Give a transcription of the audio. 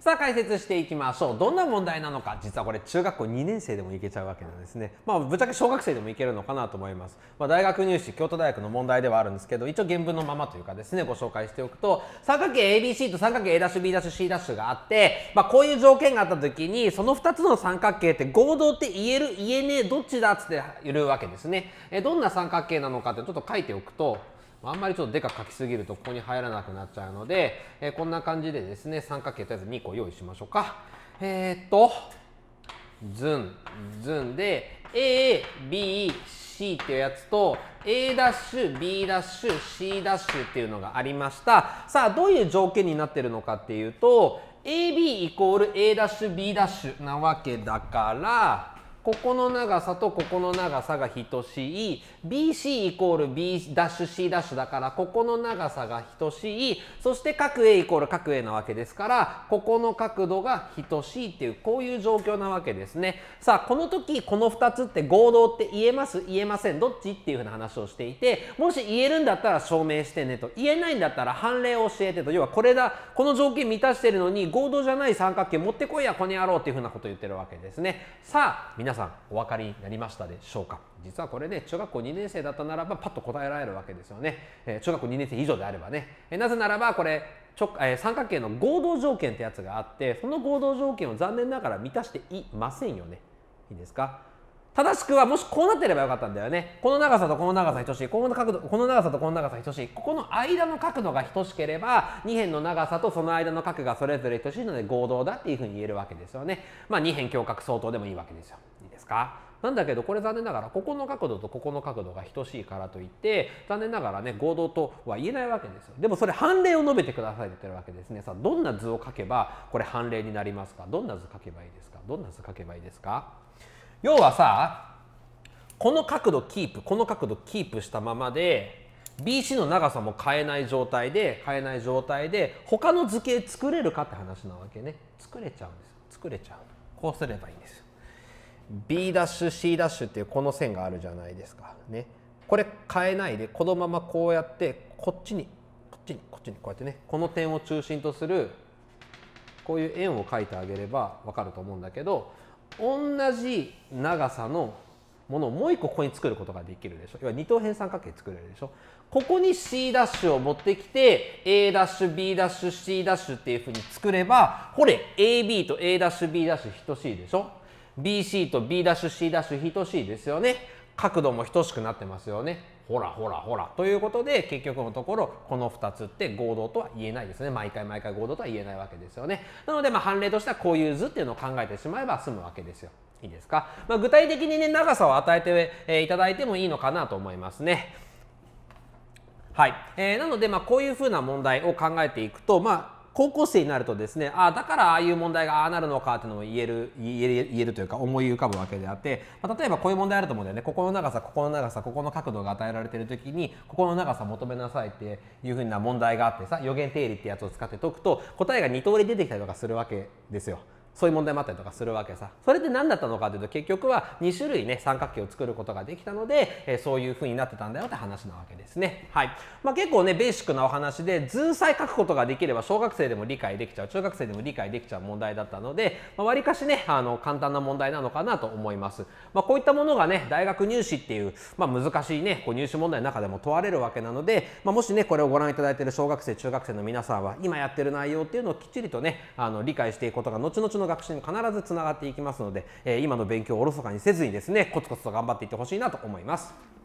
さあ解説していきましょうどんな問題なのか実はこれ中学校2年生でもいけちゃうわけなんですねまあぶっちゃけ小学生でもいけるのかなと思います、まあ、大学入試京都大学の問題ではあるんですけど一応原文のままというかですねご紹介しておくと三角形 ABC と三角形 A'B'C' があって、まあ、こういう条件があった時にその2つの三角形って合同って言える言えねえどっちだっつっているわけですねえどんな三角形なのかってちょっと書いておくとあんまりちょっとでかく書きすぎるとここに入らなくなっちゃうので、えー、こんな感じでですね三角形とりあえず2個用意しましょうかえー、っとズンズンで ABC っていうやつと A ダッシュ B ダッシュ C ダッシュっていうのがありましたさあどういう条件になってるのかっていうと AB イコール A ダッシュ B ダッシュなわけだからここの長さとここの長さが等しい BC イコール B'C' だからここの長さが等しいそして角 A イコール角 A なわけですからここの角度が等しいっていうこういう状況なわけですねさあこの時この2つって合同って言えます言えませんどっちっていうふうな話をしていてもし言えるんだったら証明してねと言えないんだったら判例を教えてと要はこれだこの条件満たしてるのに合同じゃない三角形持ってこいやこの野郎っていうふうなことを言ってるわけですねさあ皆さんさんお分かりになりましたでしょうか実はこれね中学校2年生だったならばパッと答えられるわけですよね、えー、中学校2年生以上であればね、えー、なぜならばこれ直、えー、三角形の合同条件ってやつがあってその合同条件を残念ながら満たしていませんよねいいですか正しくはもしこうなってればよかったんだよねこの長さとこの長さ等しいこの角度この長さとこの長さ等しいここの間の角度が等しければ2辺の長さとその間の角がそれぞれ等しいので合同だっていうふうに言えるわけですよねまあ2辺胸郭相当でもいいわけですよかなんだけどこれ残念ながらここの角度とここの角度が等しいからといって残念ながらね合同とは言えないわけですよでもそれ判例を述べてくださいって言ってるわけですねさあどんな図を書けばこれ判例になりますかどんな図書けばいいですかどんな図書けばいいですか要はさこの角度キープこの角度キープしたままで BC の長さも変えない状態で変えない状態で他の図形作れるかって話なわけね作れちゃうんですよ作れちゃうこうすればいいんですよ B'C' っていうこの線があるじゃないですか。ね、これ変えないでこのままこうやってこっちにこっちにこっちにこうやってねこの点を中心とするこういう円を描いてあげれば分かると思うんだけど同じ長さのものをもう一個ここに作ることができるでしょ要は二等辺三角形作れるでしょここに C' を持ってきて A'B'C' っていうふうに作ればほれ AB と A'B' 等しいでしょ BC と B'C' 等しいですよね。角度も等しくなってますよね。ほらほらほら。ということで結局のところこの2つって合同とは言えないですね。毎回毎回合同とは言えないわけですよね。なのでまあ判例としてはこういう図っていうのを考えてしまえば済むわけですよ。いいですか、まあ、具体的にね長さを与えて、えいただいてもいいのかなと思いますね。はい、えー、なのでまあこういうふうな問題を考えていくとまあ高校生になるとですねああだからああいう問題がああなるのかっていうのも言える言える言えるというか思い浮かぶわけであって、まあ、例えばこういう問題あると思うんだよねここの長さここの長さここの角度が与えられてる時にここの長さ求めなさいっていうふうな問題があってさ予言定理ってやつを使って解くと答えが2通り出てきたりとかするわけですよ。そういう問題もあったりとかするわけさそれで何だったのかというと結局は2種類ね三角形を作ることができたので、えー、そういう風になってたんだよって話なわけですね。はいまあ、結構ねベーシックなお話で図さえ書くことができれば小学生でも理解できちゃう中学生でも理解できちゃう問題だったのでわり、まあ、かしねあの簡単な問題なのかなと思います。まあ、こういったものがね大学入試っていう、まあ、難しいねこう入試問題の中でも問われるわけなので、まあ、もしねこれをご覧いただいている小学生中学生の皆さんは今やってる内容っていうのをきっちりとねあの理解していくことが後々の学習に必ずつながっていきますので、え今の勉強をおろそかにせずにですねコツコツと頑張っていってほしいなと思います。